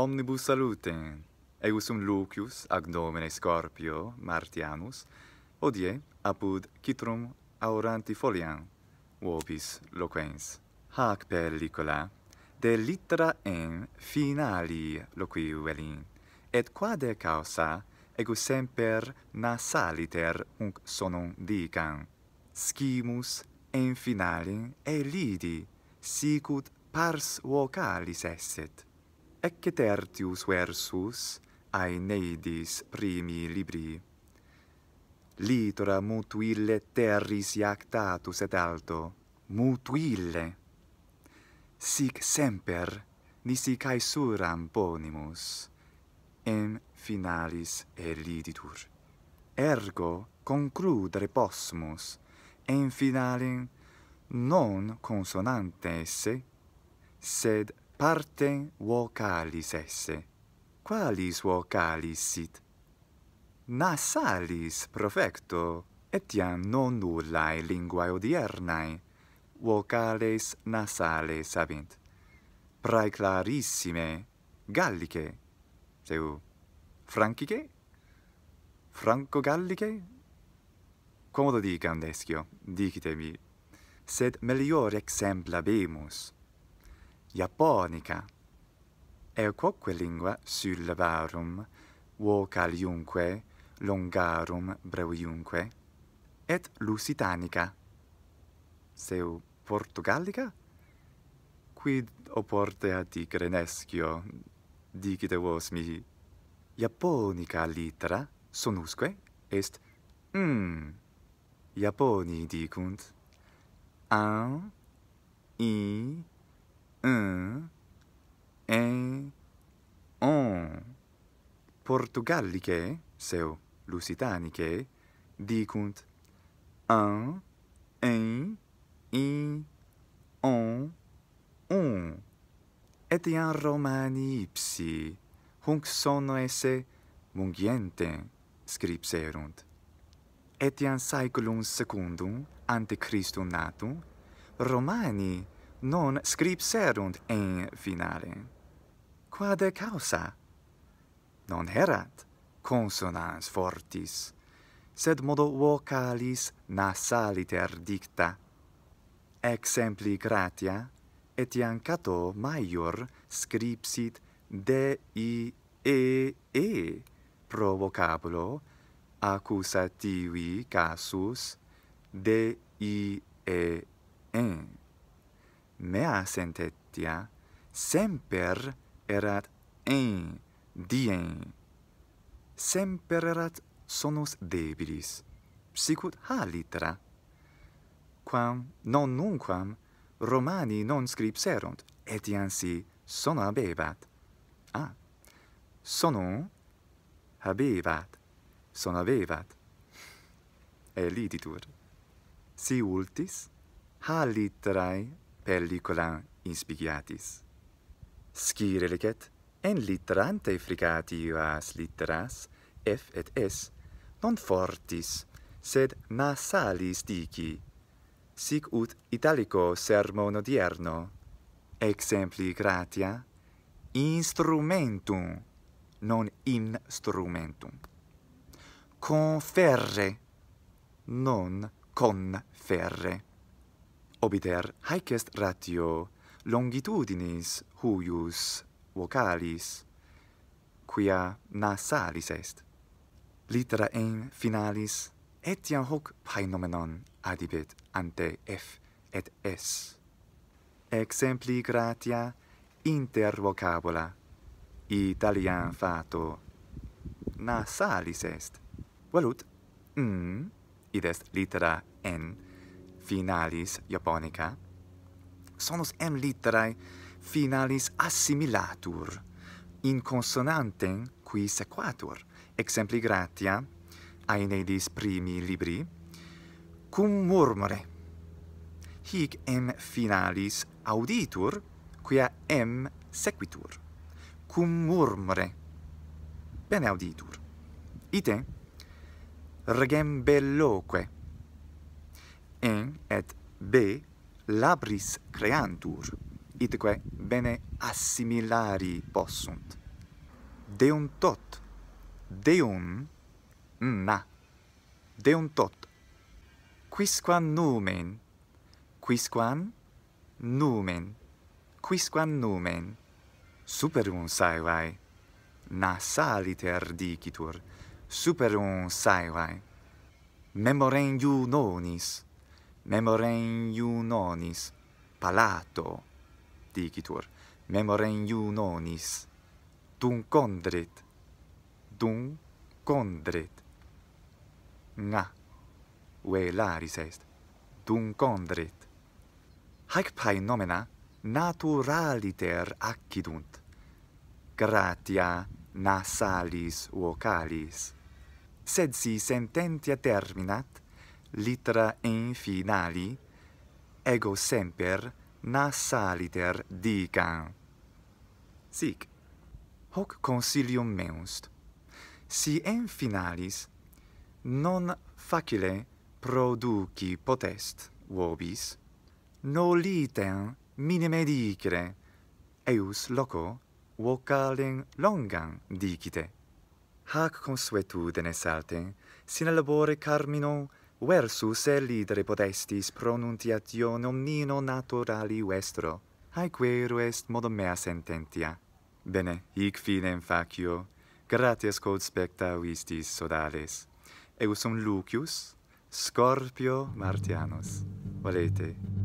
omnibus salutem, Eius Lucius, ag domine Scorpio, Martianus, odie apud citrum auranti folian, vobis loquens. Hac pellicola, de litra en finali loquiu velin, et quade causa ego semper nasaliter unc sonum dicam. Scimus en finalin elidi, sicut pars vocalis esset ecce tertius versus aeneidis primi libri. Litora mutuille terris iactatus et alto. Mutuille! Sic semper nisi caesuram bonimus. Em finalis eliditur. Ergo concludere possumus en finalem non consonante esse, sed Partem vocalis esse. Qualis vocalis sit? Nasalis, profecto. Etiam non nullae linguae odiernae vocales nasales habent. Prae clarissime gallice, seu francice? Franco-gallice? Comodo dicam, Descio, dicitemi, sed melior exempla bemus, japonica. E quoque lingua syllabarum vocaliunque longarum breviunque et lusitanica. Seu portugallica? Quid oporte a ti crenescio dicite vos mihi? Japonica litera sonusque est mm. Japoni dicunt. A i e o portugallice seu lusitanice dicunt an E, i on un et ian romani ipsi hunc sono esse mungiente scripserunt et ian saeculum secundum ante christum natum romani non scripserunt in finale. Quade causa? Non erat consonans fortis, sed modo vocalis nasaliter dicta. Exempli gratia, et cato maior scripsit de i e e pro vocabulo accusativi casus de i e e mea sententia semper erat en dien semper erat sonus debilis sicut ha litera quam non nunquam romani non scripserunt et iam si sono habebat a ah. sono habebat sono habebat elitur si ultis ha litterae el inspigiatis. Sci en litterante fricativas litteras, F et S, non fortis, sed nasalis dici, sic ut italico sermon nodierno, exempli gratia, instrumentum, non instrumentum. Conferre, non conferre. ferre obiter haec est ratio longitudinis huius vocalis quia nasalis est litera n finalis et iam hoc phenomenon adibit ante f et s exempli gratia inter vocabula italian fato nasalis est valut m mm, id est litera n finalis japonica sonus m litterae finalis assimilatur in consonantem qui sequatur exempli gratia aeneidis primi libri cum murmure hic m finalis auditur quia m sequitur cum murmure bene auditur ite regem belloque in et b labris creantur itque bene assimilari possunt deum tot deum na deum tot quisquam numen quisquam numen quisquam numen superum saevae nasaliter dicitur superum saevae memorem iunonis memorem iunonis palato dicitur memorem iunonis dun condrit dun condrit na velaris est dun condrit haec pae nomena naturaliter accidunt gratia nasalis vocalis sed si sententia terminat litera in finali ego semper nasaliter dicam sic hoc consilium meus si in finalis non facile produci potest vobis no litem minime dicere eius loco vocalem longam dicite hac consuetudine salte, sine labore carminum versus elidere er potestis pronuntiation omnino naturali vestro, Haec vero est modo mea sententia. Bene, hic finem facio, gratias quod spectavistis sodales. Eusum sum Lucius, Scorpio Martianus. Valete. Valete.